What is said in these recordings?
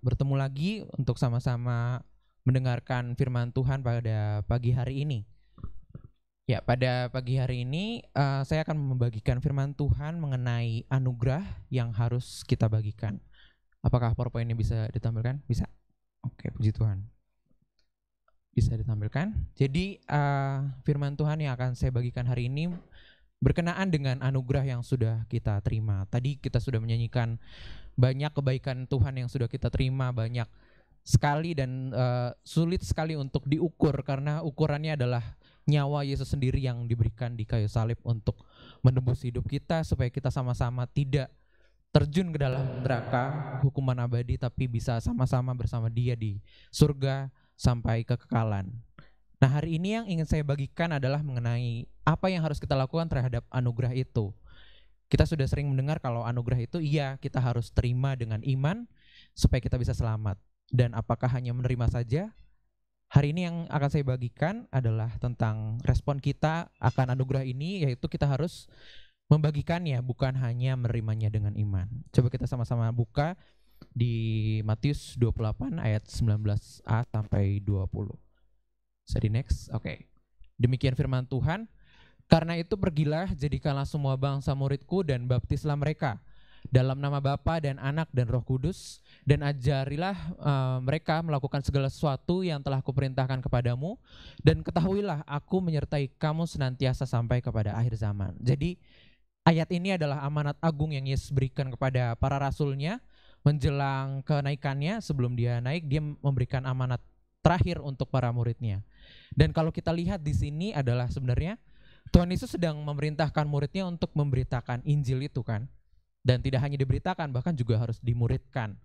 bertemu lagi untuk sama-sama mendengarkan firman Tuhan pada pagi hari ini. Ya, pada pagi hari ini uh, saya akan membagikan firman Tuhan mengenai anugerah yang harus kita bagikan. Apakah powerpoint ini bisa ditampilkan? Bisa. Oke, puji Tuhan. Bisa ditampilkan. Jadi uh, firman Tuhan yang akan saya bagikan hari ini berkenaan dengan anugerah yang sudah kita terima. Tadi kita sudah menyanyikan banyak kebaikan Tuhan yang sudah kita terima, banyak sekali dan uh, sulit sekali untuk diukur karena ukurannya adalah nyawa Yesus sendiri yang diberikan di kayu salib untuk menebus hidup kita supaya kita sama-sama tidak terjun ke dalam neraka hukuman abadi tapi bisa sama-sama bersama dia di surga sampai kekekalan. Nah, hari ini yang ingin saya bagikan adalah mengenai apa yang harus kita lakukan terhadap anugerah itu. Kita sudah sering mendengar kalau anugerah itu iya kita harus terima dengan iman supaya kita bisa selamat. Dan apakah hanya menerima saja? Hari ini yang akan saya bagikan adalah tentang respon kita akan anugerah ini yaitu kita harus membagikannya bukan hanya menerimanya dengan iman. Coba kita sama-sama buka di Matius 28 ayat 19a sampai 20. Bisa di next? Oke. Okay. Demikian firman Tuhan. Karena itu pergilah, jadikanlah semua bangsa muridku dan baptislah mereka dalam nama Bapa dan Anak dan Roh Kudus dan ajarilah uh, mereka melakukan segala sesuatu yang telah kuperintahkan kepadamu dan ketahuilah aku menyertai kamu senantiasa sampai kepada akhir zaman. Jadi ayat ini adalah amanat agung yang Yesus berikan kepada para rasulnya menjelang kenaikannya sebelum dia naik dia memberikan amanat terakhir untuk para muridnya. Dan kalau kita lihat di sini adalah sebenarnya Tuhan Yesus sedang memerintahkan muridnya untuk memberitakan Injil itu kan. Dan tidak hanya diberitakan, bahkan juga harus dimuridkan.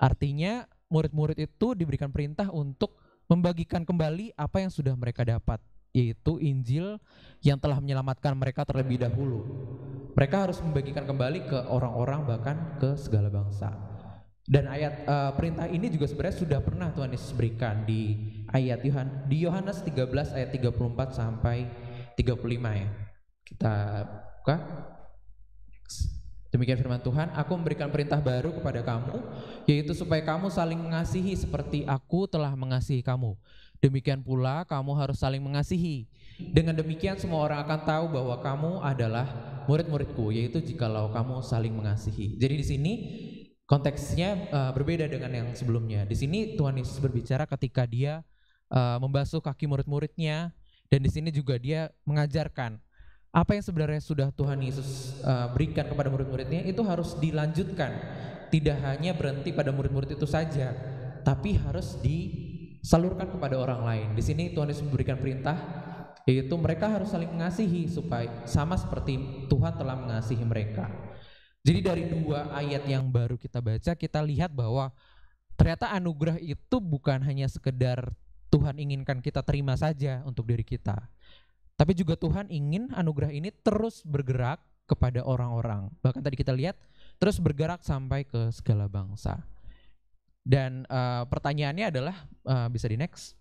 Artinya murid-murid itu diberikan perintah untuk membagikan kembali apa yang sudah mereka dapat, yaitu Injil yang telah menyelamatkan mereka terlebih dahulu. Mereka harus membagikan kembali ke orang-orang bahkan ke segala bangsa. Dan ayat uh, perintah ini juga sebenarnya sudah pernah Tuhan Yesus berikan di ayat Yohan, di Yohanes 13 ayat 34 sampai 35 ya. Kita buka. Demikian firman Tuhan, aku memberikan perintah baru kepada kamu, yaitu supaya kamu saling mengasihi seperti aku telah mengasihi kamu. Demikian pula kamu harus saling mengasihi. Dengan demikian semua orang akan tahu bahwa kamu adalah murid-muridku, yaitu jikalau kamu saling mengasihi. Jadi di sini konteksnya uh, berbeda dengan yang sebelumnya. Di sini Tuhan Yesus berbicara ketika dia uh, membasuh kaki murid-muridnya dan di sini juga dia mengajarkan apa yang sebenarnya sudah Tuhan Yesus uh, berikan kepada murid-muridnya itu harus dilanjutkan tidak hanya berhenti pada murid-murid itu saja tapi harus disalurkan kepada orang lain di sini Tuhan Yesus memberikan perintah yaitu mereka harus saling mengasihi supaya sama seperti Tuhan telah mengasihi mereka jadi dari dua ayat yang baru kita baca kita lihat bahwa ternyata anugerah itu bukan hanya sekedar Tuhan inginkan kita terima saja untuk diri kita. Tapi juga Tuhan ingin anugerah ini terus bergerak kepada orang-orang. Bahkan tadi kita lihat terus bergerak sampai ke segala bangsa. Dan uh, pertanyaannya adalah uh, bisa di next.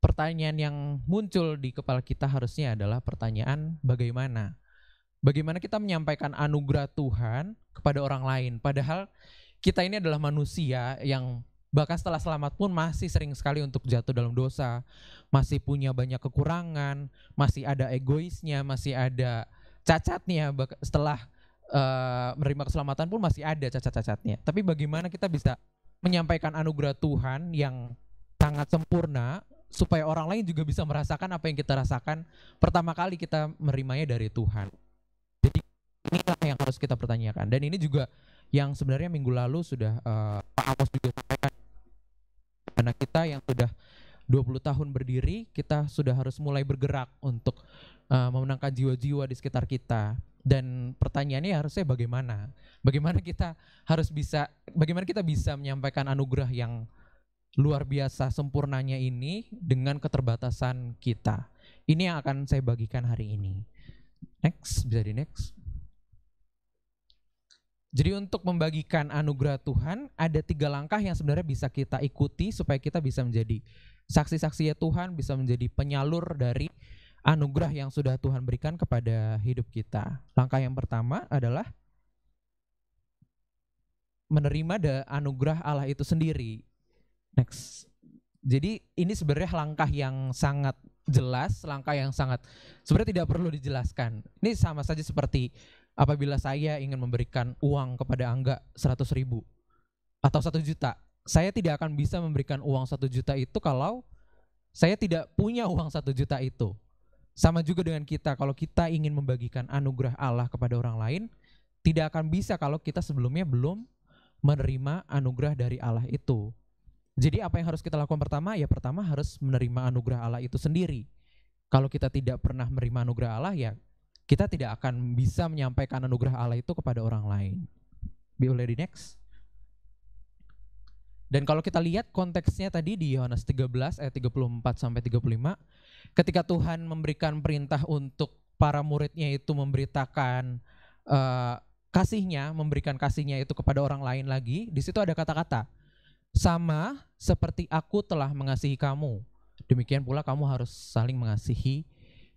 Pertanyaan yang muncul di kepala kita harusnya adalah pertanyaan bagaimana? Bagaimana kita menyampaikan anugerah Tuhan kepada orang lain padahal kita ini adalah manusia yang bahkan setelah selamat pun masih sering sekali untuk jatuh dalam dosa, masih punya banyak kekurangan, masih ada egoisnya, masih ada cacatnya setelah uh, menerima keselamatan pun masih ada cacat-cacatnya. Tapi bagaimana kita bisa menyampaikan anugerah Tuhan yang sangat sempurna supaya orang lain juga bisa merasakan apa yang kita rasakan pertama kali kita menerimanya dari Tuhan. Jadi inilah yang harus kita pertanyakan dan ini juga yang sebenarnya minggu lalu sudah uh, Pak Amos juga karena kita yang sudah 20 tahun berdiri kita sudah harus mulai bergerak untuk uh, memenangkan jiwa-jiwa di sekitar kita dan pertanyaannya harusnya bagaimana bagaimana kita harus bisa bagaimana kita bisa menyampaikan anugerah yang luar biasa sempurnanya ini dengan keterbatasan kita ini yang akan saya bagikan hari ini next bisa di next jadi untuk membagikan anugerah Tuhan ada tiga langkah yang sebenarnya bisa kita ikuti supaya kita bisa menjadi saksi-saksi ya Tuhan, bisa menjadi penyalur dari anugerah yang sudah Tuhan berikan kepada hidup kita. Langkah yang pertama adalah menerima the anugerah Allah itu sendiri. Next. Jadi ini sebenarnya langkah yang sangat jelas, langkah yang sangat sebenarnya tidak perlu dijelaskan. Ini sama saja seperti apabila saya ingin memberikan uang kepada Angga 100 ribu atau satu juta, saya tidak akan bisa memberikan uang satu juta itu kalau saya tidak punya uang satu juta itu. Sama juga dengan kita, kalau kita ingin membagikan anugerah Allah kepada orang lain, tidak akan bisa kalau kita sebelumnya belum menerima anugerah dari Allah itu. Jadi apa yang harus kita lakukan pertama? Ya pertama harus menerima anugerah Allah itu sendiri. Kalau kita tidak pernah menerima anugerah Allah ya kita tidak akan bisa menyampaikan anugerah Allah itu kepada orang lain. Be already next. Dan kalau kita lihat konteksnya tadi di Yohanes 13 ayat 34 sampai 35, ketika Tuhan memberikan perintah untuk para muridnya itu memberitakan uh, kasihnya, memberikan kasihnya itu kepada orang lain lagi, di situ ada kata-kata sama seperti aku telah mengasihi kamu. Demikian pula kamu harus saling mengasihi,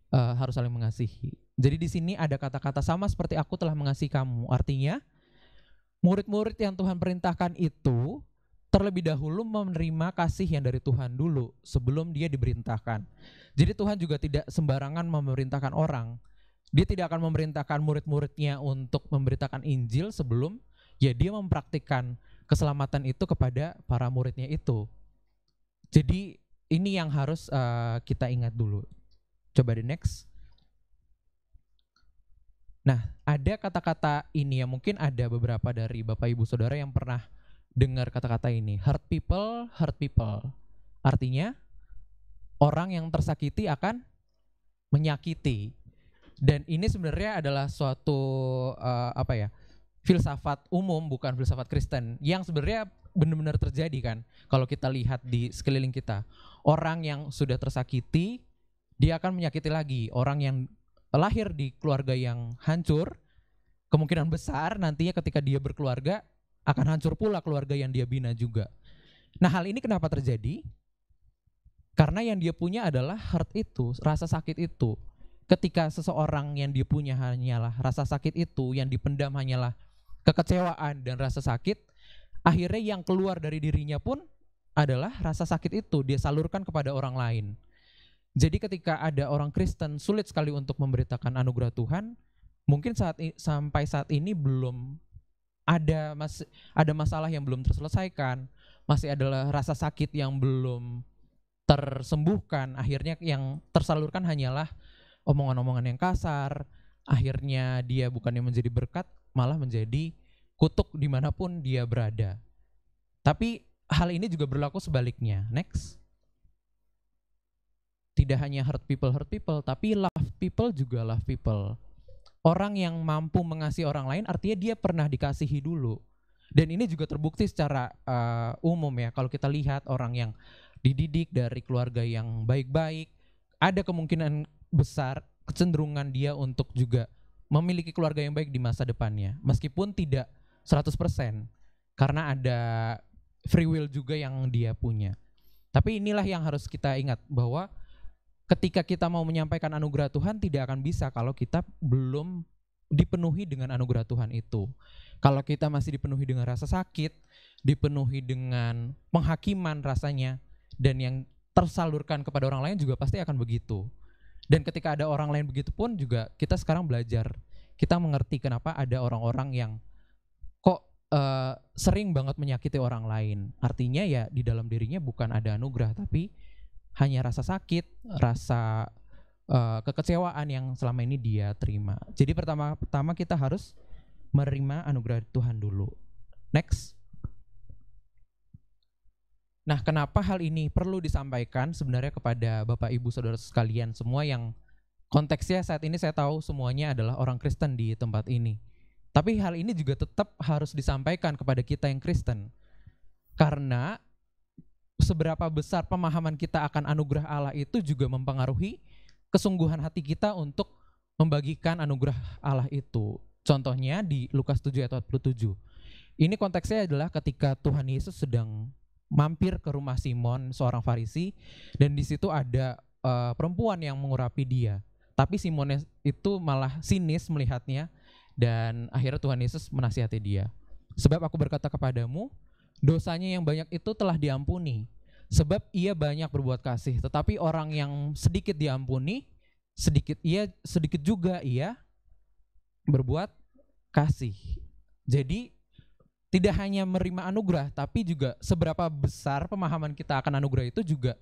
uh, harus saling mengasihi. Jadi di sini ada kata-kata sama seperti aku telah mengasihi kamu. Artinya murid-murid yang Tuhan perintahkan itu terlebih dahulu menerima kasih yang dari Tuhan dulu sebelum dia diperintahkan. Jadi Tuhan juga tidak sembarangan memerintahkan orang. Dia tidak akan memerintahkan murid-muridnya untuk memberitakan Injil sebelum ya dia mempraktikkan keselamatan itu kepada para muridnya itu. Jadi ini yang harus uh, kita ingat dulu. Coba di next. Nah, ada kata-kata ini yang mungkin ada beberapa dari Bapak Ibu Saudara yang pernah dengar kata-kata ini. Hurt people, hurt people. Artinya orang yang tersakiti akan menyakiti. Dan ini sebenarnya adalah suatu uh, apa ya? filsafat umum bukan filsafat Kristen yang sebenarnya benar-benar terjadi kan kalau kita lihat di sekeliling kita. Orang yang sudah tersakiti dia akan menyakiti lagi orang yang lahir di keluarga yang hancur, kemungkinan besar nantinya ketika dia berkeluarga akan hancur pula keluarga yang dia bina juga. Nah, hal ini kenapa terjadi? Karena yang dia punya adalah hurt itu, rasa sakit itu. Ketika seseorang yang dia punya hanyalah rasa sakit itu, yang dipendam hanyalah kekecewaan dan rasa sakit, akhirnya yang keluar dari dirinya pun adalah rasa sakit itu dia salurkan kepada orang lain. Jadi ketika ada orang Kristen sulit sekali untuk memberitakan anugerah Tuhan, mungkin saat sampai saat ini belum ada mas ada masalah yang belum terselesaikan, masih adalah rasa sakit yang belum tersembuhkan. Akhirnya yang tersalurkan hanyalah omongan-omongan yang kasar. Akhirnya dia bukannya menjadi berkat, malah menjadi kutuk dimanapun dia berada. Tapi hal ini juga berlaku sebaliknya. Next tidak hanya hurt people hurt people tapi love people juga love people orang yang mampu mengasihi orang lain artinya dia pernah dikasihi dulu dan ini juga terbukti secara uh, umum ya kalau kita lihat orang yang dididik dari keluarga yang baik-baik ada kemungkinan besar kecenderungan dia untuk juga memiliki keluarga yang baik di masa depannya meskipun tidak 100% karena ada free will juga yang dia punya tapi inilah yang harus kita ingat bahwa ketika kita mau menyampaikan anugerah Tuhan tidak akan bisa kalau kita belum dipenuhi dengan anugerah Tuhan itu. Kalau kita masih dipenuhi dengan rasa sakit, dipenuhi dengan penghakiman rasanya dan yang tersalurkan kepada orang lain juga pasti akan begitu. Dan ketika ada orang lain begitu pun juga kita sekarang belajar, kita mengerti kenapa ada orang-orang yang kok uh, sering banget menyakiti orang lain. Artinya ya di dalam dirinya bukan ada anugerah tapi hanya rasa sakit, rasa uh, kekecewaan yang selama ini dia terima. Jadi pertama-tama kita harus menerima anugerah Tuhan dulu. Next. Nah, kenapa hal ini perlu disampaikan sebenarnya kepada Bapak Ibu Saudara sekalian semua yang konteksnya saat ini saya tahu semuanya adalah orang Kristen di tempat ini. Tapi hal ini juga tetap harus disampaikan kepada kita yang Kristen. Karena seberapa besar pemahaman kita akan anugerah Allah itu juga mempengaruhi kesungguhan hati kita untuk membagikan anugerah Allah itu. Contohnya di Lukas 7 ayat 47. Ini konteksnya adalah ketika Tuhan Yesus sedang mampir ke rumah Simon seorang Farisi dan di situ ada uh, perempuan yang mengurapi dia. Tapi Simon itu malah sinis melihatnya dan akhirnya Tuhan Yesus menasihati dia. Sebab aku berkata kepadamu, dosanya yang banyak itu telah diampuni Sebab ia banyak berbuat kasih, tetapi orang yang sedikit diampuni, sedikit ia sedikit juga ia berbuat kasih. Jadi tidak hanya menerima anugerah, tapi juga seberapa besar pemahaman kita akan anugerah itu juga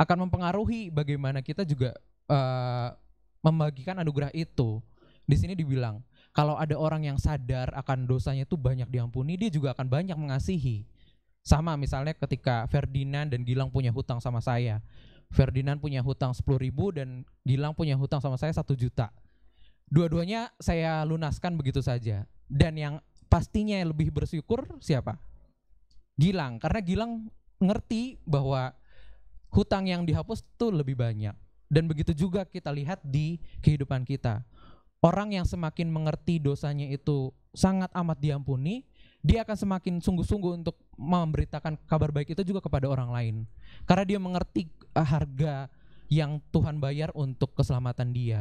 akan mempengaruhi bagaimana kita juga uh, membagikan anugerah itu. Di sini dibilang kalau ada orang yang sadar akan dosanya itu banyak diampuni, dia juga akan banyak mengasihi. Sama misalnya ketika Ferdinand dan Gilang punya hutang sama saya. Ferdinand punya hutang 10 ribu dan Gilang punya hutang sama saya satu juta. Dua-duanya saya lunaskan begitu saja. Dan yang pastinya lebih bersyukur siapa? Gilang. Karena Gilang ngerti bahwa hutang yang dihapus itu lebih banyak. Dan begitu juga kita lihat di kehidupan kita. Orang yang semakin mengerti dosanya itu sangat amat diampuni, dia akan semakin sungguh-sungguh untuk memberitakan kabar baik itu juga kepada orang lain karena dia mengerti eh, harga yang Tuhan bayar untuk keselamatan dia.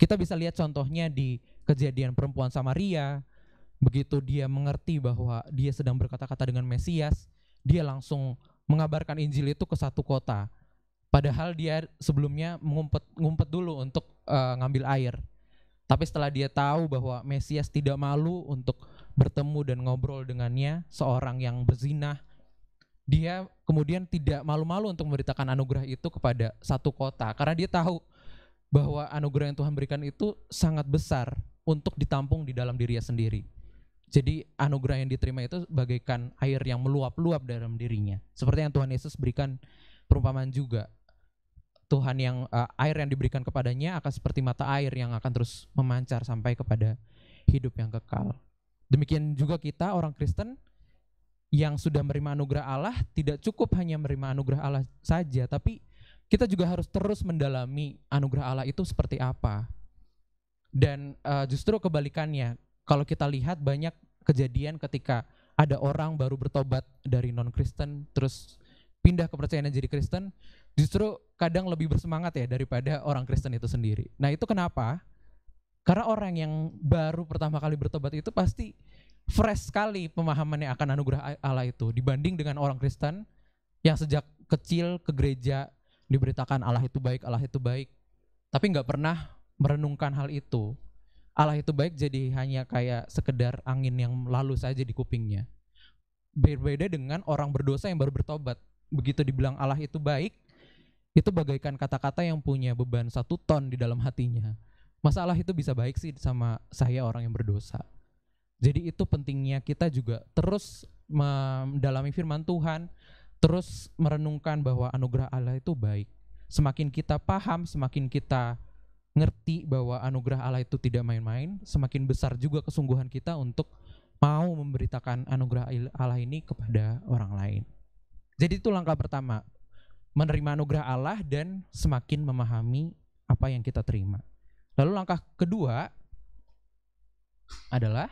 Kita bisa lihat contohnya di kejadian perempuan Samaria, begitu dia mengerti bahwa dia sedang berkata-kata dengan Mesias, dia langsung mengabarkan Injil itu ke satu kota. Padahal dia sebelumnya ngumpet ngumpet dulu untuk uh, ngambil air. Tapi setelah dia tahu bahwa Mesias tidak malu untuk bertemu dan ngobrol dengannya, seorang yang berzinah Dia kemudian tidak malu-malu untuk memberitakan anugerah itu kepada satu kota karena dia tahu bahwa anugerah yang Tuhan berikan itu sangat besar untuk ditampung di dalam dirinya sendiri. Jadi anugerah yang diterima itu bagaikan air yang meluap-luap dalam dirinya. Seperti yang Tuhan Yesus berikan perumpamaan juga. Tuhan yang uh, air yang diberikan kepadanya akan seperti mata air yang akan terus memancar sampai kepada hidup yang kekal. Demikian juga kita orang Kristen yang sudah menerima anugerah Allah tidak cukup hanya menerima anugerah Allah saja, tapi kita juga harus terus mendalami anugerah Allah itu seperti apa. Dan uh, justru kebalikannya, kalau kita lihat banyak kejadian ketika ada orang baru bertobat dari non Kristen terus pindah kepercayaan jadi Kristen, justru kadang lebih bersemangat ya daripada orang Kristen itu sendiri. Nah itu kenapa? Karena orang yang baru pertama kali bertobat itu pasti fresh sekali pemahamannya akan anugerah Allah itu dibanding dengan orang Kristen yang sejak kecil ke gereja diberitakan Allah itu baik, Allah itu baik, tapi nggak pernah merenungkan hal itu. Allah itu baik jadi hanya kayak sekedar angin yang lalu saja di kupingnya. Berbeda dengan orang berdosa yang baru bertobat. Begitu dibilang Allah itu baik, itu bagaikan kata-kata yang punya beban satu ton di dalam hatinya masalah itu bisa baik sih sama saya orang yang berdosa. Jadi itu pentingnya kita juga terus mendalami firman Tuhan, terus merenungkan bahwa anugerah Allah itu baik. Semakin kita paham, semakin kita ngerti bahwa anugerah Allah itu tidak main-main, semakin besar juga kesungguhan kita untuk mau memberitakan anugerah Allah ini kepada orang lain. Jadi itu langkah pertama, menerima anugerah Allah dan semakin memahami apa yang kita terima. Lalu langkah kedua adalah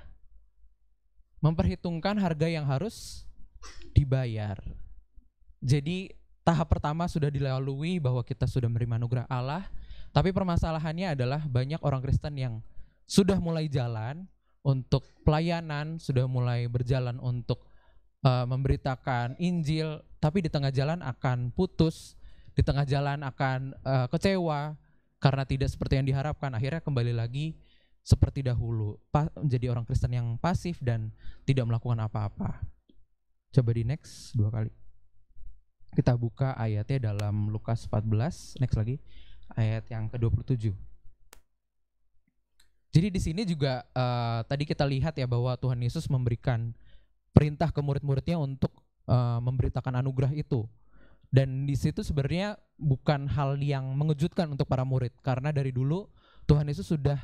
memperhitungkan harga yang harus dibayar. Jadi tahap pertama sudah dilalui bahwa kita sudah menerima anugerah Allah, tapi permasalahannya adalah banyak orang Kristen yang sudah mulai jalan untuk pelayanan, sudah mulai berjalan untuk uh, memberitakan Injil, tapi di tengah jalan akan putus, di tengah jalan akan uh, kecewa, karena tidak seperti yang diharapkan akhirnya kembali lagi seperti dahulu menjadi orang Kristen yang pasif dan tidak melakukan apa-apa coba di next dua kali kita buka ayatnya dalam Lukas 14 next lagi ayat yang ke-27 jadi di sini juga uh, tadi kita lihat ya bahwa Tuhan Yesus memberikan perintah ke murid-muridnya untuk uh, memberitakan anugerah itu dan di situ sebenarnya bukan hal yang mengejutkan untuk para murid karena dari dulu Tuhan Yesus sudah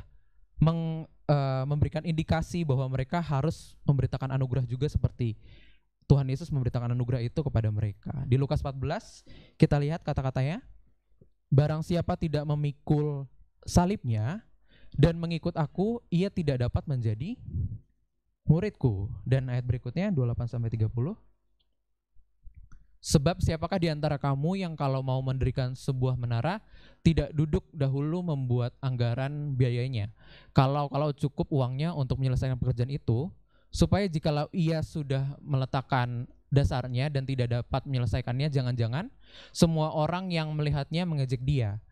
meng, uh, memberikan indikasi bahwa mereka harus memberitakan anugerah juga seperti Tuhan Yesus memberitakan anugerah itu kepada mereka. Di Lukas 14 kita lihat kata-katanya, barang siapa tidak memikul salibnya dan mengikut aku, ia tidak dapat menjadi muridku. Dan ayat berikutnya 28 sampai 30. Sebab siapakah di antara kamu yang kalau mau mendirikan sebuah menara tidak duduk dahulu membuat anggaran biayanya. Kalau kalau cukup uangnya untuk menyelesaikan pekerjaan itu, supaya jikalau ia sudah meletakkan dasarnya dan tidak dapat menyelesaikannya, jangan-jangan semua orang yang melihatnya mengejek dia.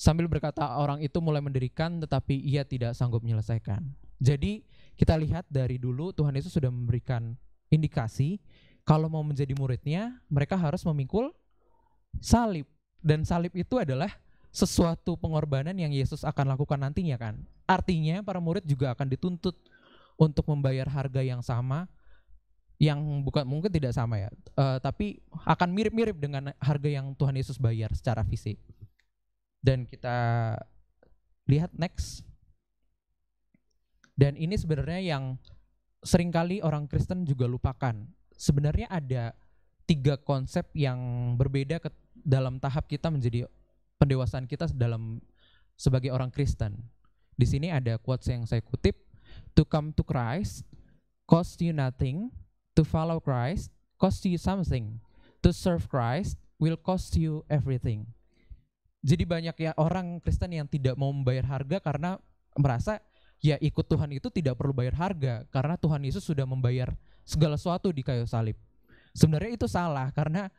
Sambil berkata orang itu mulai mendirikan tetapi ia tidak sanggup menyelesaikan. Jadi kita lihat dari dulu Tuhan Yesus sudah memberikan indikasi kalau mau menjadi muridnya mereka harus memikul salib dan salib itu adalah sesuatu pengorbanan yang Yesus akan lakukan nantinya kan artinya para murid juga akan dituntut untuk membayar harga yang sama yang bukan mungkin tidak sama ya, uh, tapi akan mirip-mirip dengan harga yang Tuhan Yesus bayar secara fisik. Dan kita lihat next. Dan ini sebenarnya yang seringkali orang Kristen juga lupakan sebenarnya ada tiga konsep yang berbeda ke dalam tahap kita menjadi pendewasaan kita dalam sebagai orang Kristen. Di sini ada quotes yang saya kutip, to come to Christ cost you nothing, to follow Christ cost you something, to serve Christ will cost you everything. Jadi banyak ya orang Kristen yang tidak mau membayar harga karena merasa ya ikut Tuhan itu tidak perlu bayar harga karena Tuhan Yesus sudah membayar segala sesuatu di kayu salib. Sebenarnya itu salah karena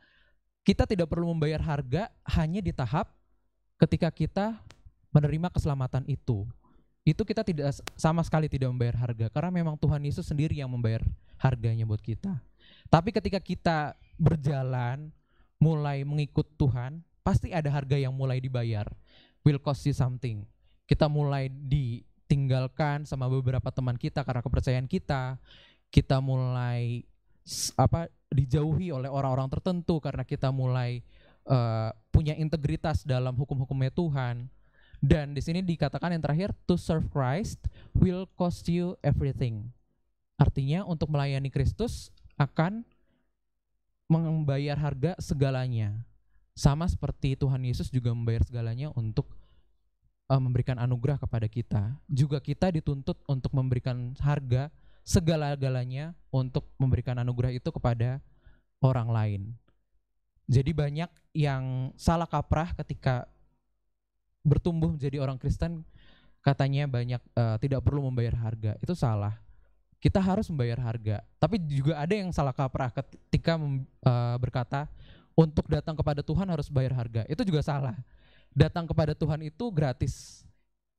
kita tidak perlu membayar harga hanya di tahap ketika kita menerima keselamatan itu. Itu kita tidak sama sekali tidak membayar harga karena memang Tuhan Yesus sendiri yang membayar harganya buat kita. Tapi ketika kita berjalan mulai mengikut Tuhan, pasti ada harga yang mulai dibayar. Will cost you something. Kita mulai ditinggalkan sama beberapa teman kita karena kepercayaan kita kita mulai apa dijauhi oleh orang-orang tertentu karena kita mulai uh, punya integritas dalam hukum-hukumnya Tuhan. Dan di sini dikatakan yang terakhir to serve Christ will cost you everything. Artinya untuk melayani Kristus akan membayar harga segalanya. Sama seperti Tuhan Yesus juga membayar segalanya untuk uh, memberikan anugerah kepada kita. Juga kita dituntut untuk memberikan harga segala-galanya untuk memberikan anugerah itu kepada orang lain. Jadi banyak yang salah kaprah ketika bertumbuh menjadi orang Kristen katanya banyak uh, tidak perlu membayar harga. Itu salah. Kita harus membayar harga. Tapi juga ada yang salah kaprah ketika uh, berkata untuk datang kepada Tuhan harus bayar harga. Itu juga salah. Datang kepada Tuhan itu gratis.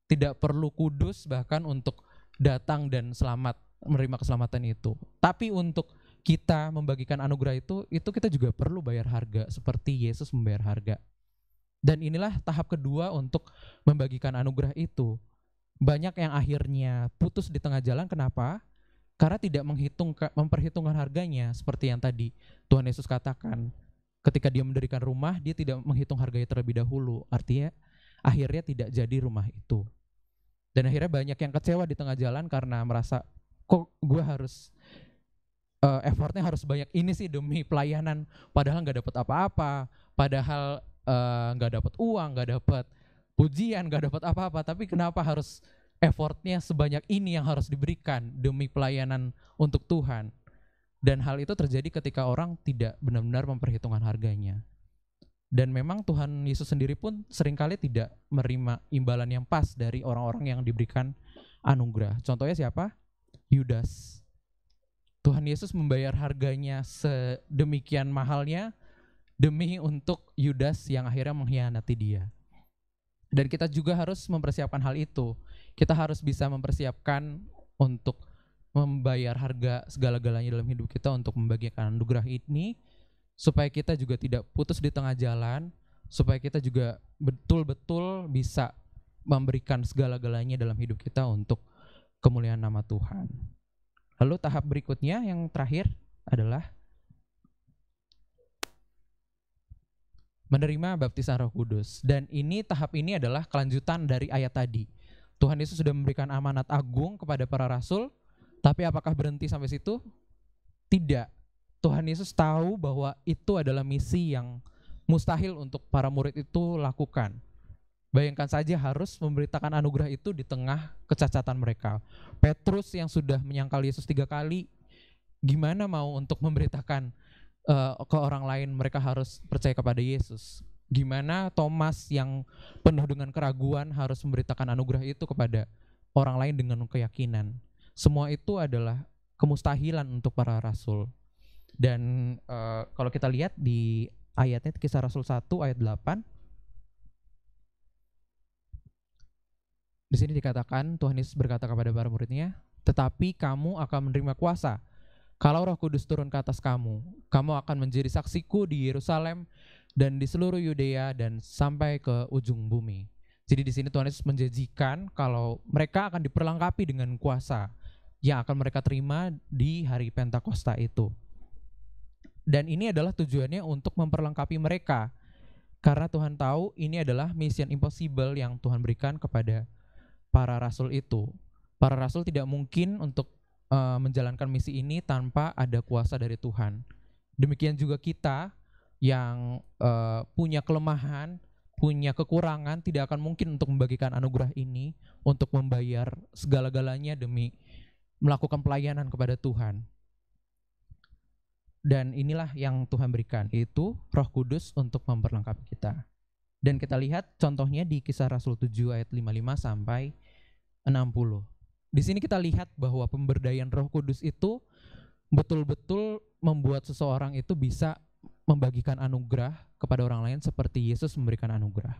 Tidak perlu kudus bahkan untuk datang dan selamat menerima keselamatan itu. Tapi untuk kita membagikan anugerah itu, itu kita juga perlu bayar harga seperti Yesus membayar harga. Dan inilah tahap kedua untuk membagikan anugerah itu. Banyak yang akhirnya putus di tengah jalan kenapa? Karena tidak menghitung memperhitungkan harganya seperti yang tadi Tuhan Yesus katakan. Ketika dia mendirikan rumah, dia tidak menghitung harganya terlebih dahulu. Artinya akhirnya tidak jadi rumah itu. Dan akhirnya banyak yang kecewa di tengah jalan karena merasa kok gue harus uh, effortnya harus banyak ini sih demi pelayanan padahal nggak dapat apa-apa padahal eh, nggak uh, dapat uang nggak dapat pujian nggak dapat apa-apa tapi kenapa harus effortnya sebanyak ini yang harus diberikan demi pelayanan untuk Tuhan dan hal itu terjadi ketika orang tidak benar-benar memperhitungkan harganya dan memang Tuhan Yesus sendiri pun seringkali tidak menerima imbalan yang pas dari orang-orang yang diberikan anugerah contohnya siapa Yudas. Tuhan Yesus membayar harganya sedemikian mahalnya demi untuk Yudas yang akhirnya mengkhianati dia. Dan kita juga harus mempersiapkan hal itu. Kita harus bisa mempersiapkan untuk membayar harga segala-galanya dalam hidup kita untuk membagikan anugerah ini supaya kita juga tidak putus di tengah jalan, supaya kita juga betul-betul bisa memberikan segala-galanya dalam hidup kita untuk kemuliaan nama Tuhan. Lalu tahap berikutnya yang terakhir adalah menerima baptisan Roh Kudus. Dan ini tahap ini adalah kelanjutan dari ayat tadi. Tuhan Yesus sudah memberikan amanat agung kepada para rasul, tapi apakah berhenti sampai situ? Tidak. Tuhan Yesus tahu bahwa itu adalah misi yang mustahil untuk para murid itu lakukan. Bayangkan saja harus memberitakan anugerah itu di tengah kecacatan mereka. Petrus yang sudah menyangkal Yesus tiga kali, gimana mau untuk memberitakan uh, ke orang lain mereka harus percaya kepada Yesus? Gimana Thomas yang penuh dengan keraguan harus memberitakan anugerah itu kepada orang lain dengan keyakinan? Semua itu adalah kemustahilan untuk para rasul. Dan uh, kalau kita lihat di ayatnya kisah Rasul 1 ayat 8 Di sini dikatakan Tuhan Yesus berkata kepada para muridnya, "Tetapi kamu akan menerima kuasa kalau Roh Kudus turun ke atas kamu. Kamu akan menjadi saksiku di Yerusalem dan di seluruh Yudea dan sampai ke ujung bumi." Jadi di sini Tuhan Yesus menjanjikan kalau mereka akan diperlengkapi dengan kuasa yang akan mereka terima di hari Pentakosta itu. Dan ini adalah tujuannya untuk memperlengkapi mereka karena Tuhan tahu ini adalah misi yang impossible yang Tuhan berikan kepada para rasul itu. Para rasul tidak mungkin untuk uh, menjalankan misi ini tanpa ada kuasa dari Tuhan. Demikian juga kita yang uh, punya kelemahan, punya kekurangan, tidak akan mungkin untuk membagikan anugerah ini untuk membayar segala-galanya demi melakukan pelayanan kepada Tuhan. Dan inilah yang Tuhan berikan, yaitu Roh Kudus untuk memperlengkapi kita. Dan kita lihat contohnya di kisah Rasul 7 ayat 55 sampai 60. Di sini kita lihat bahwa pemberdayaan Roh Kudus itu betul-betul membuat seseorang itu bisa membagikan anugerah kepada orang lain seperti Yesus memberikan anugerah.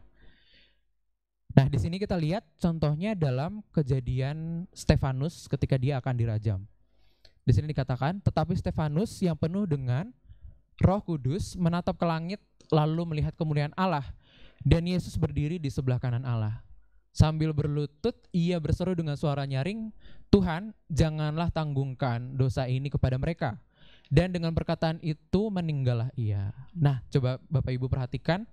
Nah, di sini kita lihat contohnya dalam kejadian Stefanus ketika dia akan dirajam. Di sini dikatakan, tetapi Stefanus yang penuh dengan Roh Kudus menatap ke langit lalu melihat kemuliaan Allah dan Yesus berdiri di sebelah kanan Allah. Sambil berlutut, ia berseru dengan suara nyaring, Tuhan, janganlah tanggungkan dosa ini kepada mereka. Dan dengan perkataan itu meninggallah ia. Nah, coba Bapak Ibu perhatikan,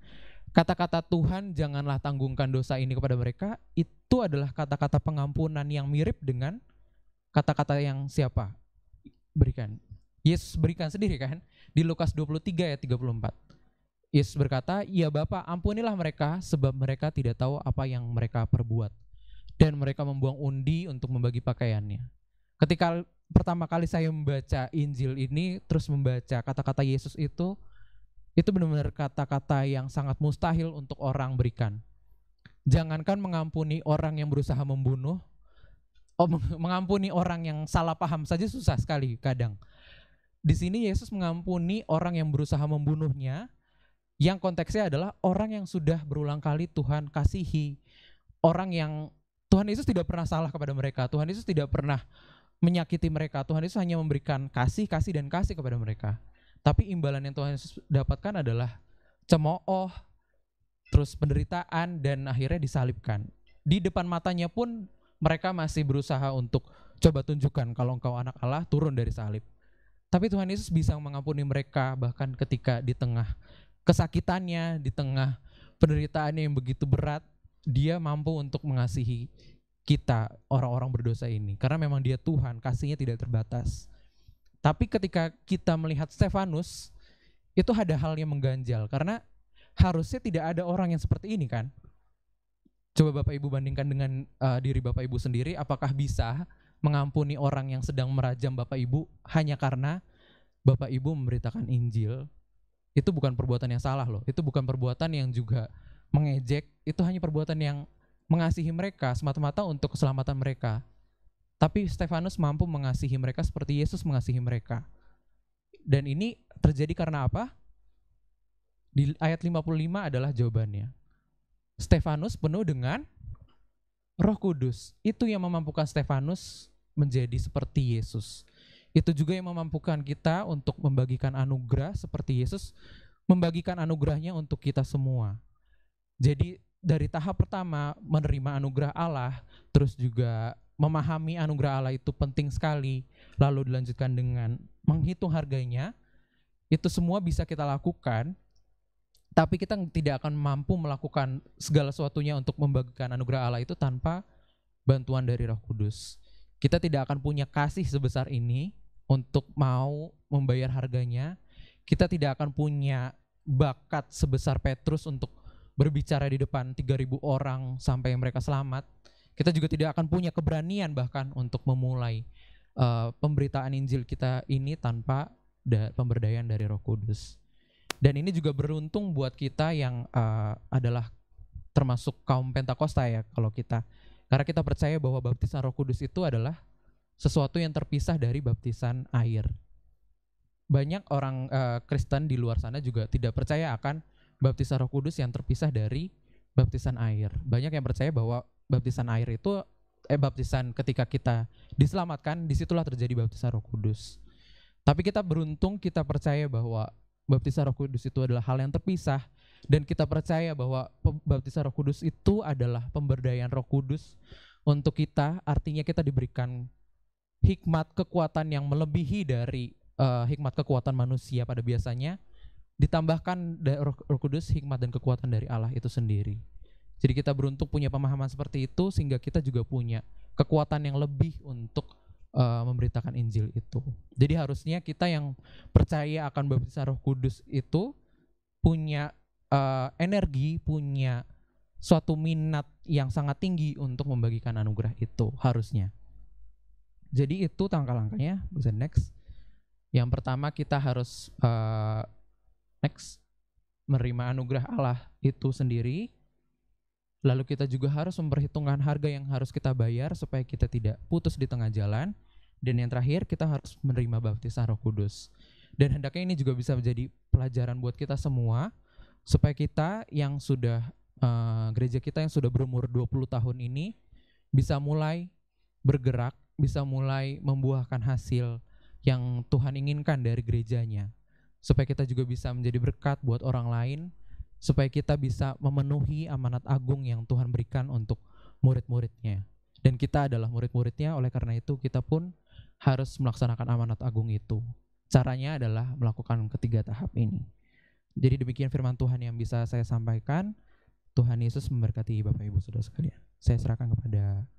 kata-kata Tuhan janganlah tanggungkan dosa ini kepada mereka, itu adalah kata-kata pengampunan yang mirip dengan kata-kata yang siapa? Berikan. Yesus berikan sendiri kan? Di Lukas 23 ayat 34. Yesus berkata, "Ya Bapa, ampunilah mereka sebab mereka tidak tahu apa yang mereka perbuat." Dan mereka membuang undi untuk membagi pakaiannya. Ketika pertama kali saya membaca Injil ini terus membaca kata-kata Yesus itu itu benar-benar kata-kata yang sangat mustahil untuk orang berikan. Jangankan mengampuni orang yang berusaha membunuh, oh, mengampuni orang yang salah paham saja susah sekali kadang. Di sini Yesus mengampuni orang yang berusaha membunuhnya, yang konteksnya adalah orang yang sudah berulang kali Tuhan kasihi, orang yang Tuhan Yesus tidak pernah salah kepada mereka, Tuhan Yesus tidak pernah menyakiti mereka, Tuhan Yesus hanya memberikan kasih, kasih dan kasih kepada mereka. Tapi imbalan yang Tuhan Yesus dapatkan adalah cemooh, terus penderitaan dan akhirnya disalibkan. Di depan matanya pun mereka masih berusaha untuk coba tunjukkan kalau engkau anak Allah turun dari salib. Tapi Tuhan Yesus bisa mengampuni mereka bahkan ketika di tengah kesakitannya, di tengah penderitaannya yang begitu berat, dia mampu untuk mengasihi kita orang-orang berdosa ini karena memang dia Tuhan, kasihnya tidak terbatas. Tapi ketika kita melihat Stefanus itu ada hal yang mengganjal karena harusnya tidak ada orang yang seperti ini kan. Coba Bapak Ibu bandingkan dengan uh, diri Bapak Ibu sendiri apakah bisa mengampuni orang yang sedang merajam Bapak Ibu hanya karena Bapak Ibu memberitakan Injil itu bukan perbuatan yang salah loh itu bukan perbuatan yang juga mengejek itu hanya perbuatan yang mengasihi mereka semata-mata untuk keselamatan mereka tapi Stefanus mampu mengasihi mereka seperti Yesus mengasihi mereka dan ini terjadi karena apa di ayat 55 adalah jawabannya Stefanus penuh dengan Roh Kudus itu yang memampukan Stefanus menjadi seperti Yesus itu juga yang memampukan kita untuk membagikan anugerah seperti Yesus membagikan anugerahnya untuk kita semua. Jadi dari tahap pertama menerima anugerah Allah, terus juga memahami anugerah Allah itu penting sekali, lalu dilanjutkan dengan menghitung harganya, itu semua bisa kita lakukan, tapi kita tidak akan mampu melakukan segala sesuatunya untuk membagikan anugerah Allah itu tanpa bantuan dari Roh Kudus. Kita tidak akan punya kasih sebesar ini untuk mau membayar harganya, kita tidak akan punya bakat sebesar Petrus untuk berbicara di depan 3000 orang sampai mereka selamat. Kita juga tidak akan punya keberanian bahkan untuk memulai uh, pemberitaan Injil kita ini tanpa da pemberdayaan dari Roh Kudus. Dan ini juga beruntung buat kita yang uh, adalah termasuk kaum Pentakosta ya kalau kita karena kita percaya bahwa baptisan Roh Kudus itu adalah sesuatu yang terpisah dari baptisan air. Banyak orang uh, Kristen di luar sana juga tidak percaya akan baptisan Roh Kudus yang terpisah dari baptisan air. Banyak yang percaya bahwa baptisan air itu eh baptisan ketika kita diselamatkan disitulah terjadi baptisan Roh Kudus. Tapi kita beruntung kita percaya bahwa baptisan Roh Kudus itu adalah hal yang terpisah dan kita percaya bahwa baptisan Roh Kudus itu adalah pemberdayaan Roh Kudus untuk kita, artinya kita diberikan hikmat kekuatan yang melebihi dari uh, hikmat kekuatan manusia pada biasanya ditambahkan dari Roh Kudus hikmat dan kekuatan dari Allah itu sendiri. Jadi kita beruntung punya pemahaman seperti itu sehingga kita juga punya kekuatan yang lebih untuk uh, memberitakan Injil itu. Jadi harusnya kita yang percaya akan baptisan Roh Kudus itu punya uh, energi, punya suatu minat yang sangat tinggi untuk membagikan anugerah itu harusnya. Jadi itu langkah-langkahnya bisa next. Yang pertama kita harus uh, next menerima anugerah Allah itu sendiri. Lalu kita juga harus memperhitungkan harga yang harus kita bayar supaya kita tidak putus di tengah jalan. Dan yang terakhir kita harus menerima baptisan Roh Kudus. Dan hendaknya ini juga bisa menjadi pelajaran buat kita semua supaya kita yang sudah uh, gereja kita yang sudah berumur 20 tahun ini bisa mulai bergerak bisa mulai membuahkan hasil yang Tuhan inginkan dari gerejanya. Supaya kita juga bisa menjadi berkat buat orang lain, supaya kita bisa memenuhi amanat agung yang Tuhan berikan untuk murid-muridnya. Dan kita adalah murid-muridnya, oleh karena itu kita pun harus melaksanakan amanat agung itu. Caranya adalah melakukan ketiga tahap ini. Jadi demikian firman Tuhan yang bisa saya sampaikan. Tuhan Yesus memberkati Bapak Ibu Saudara sekalian. Saya serahkan kepada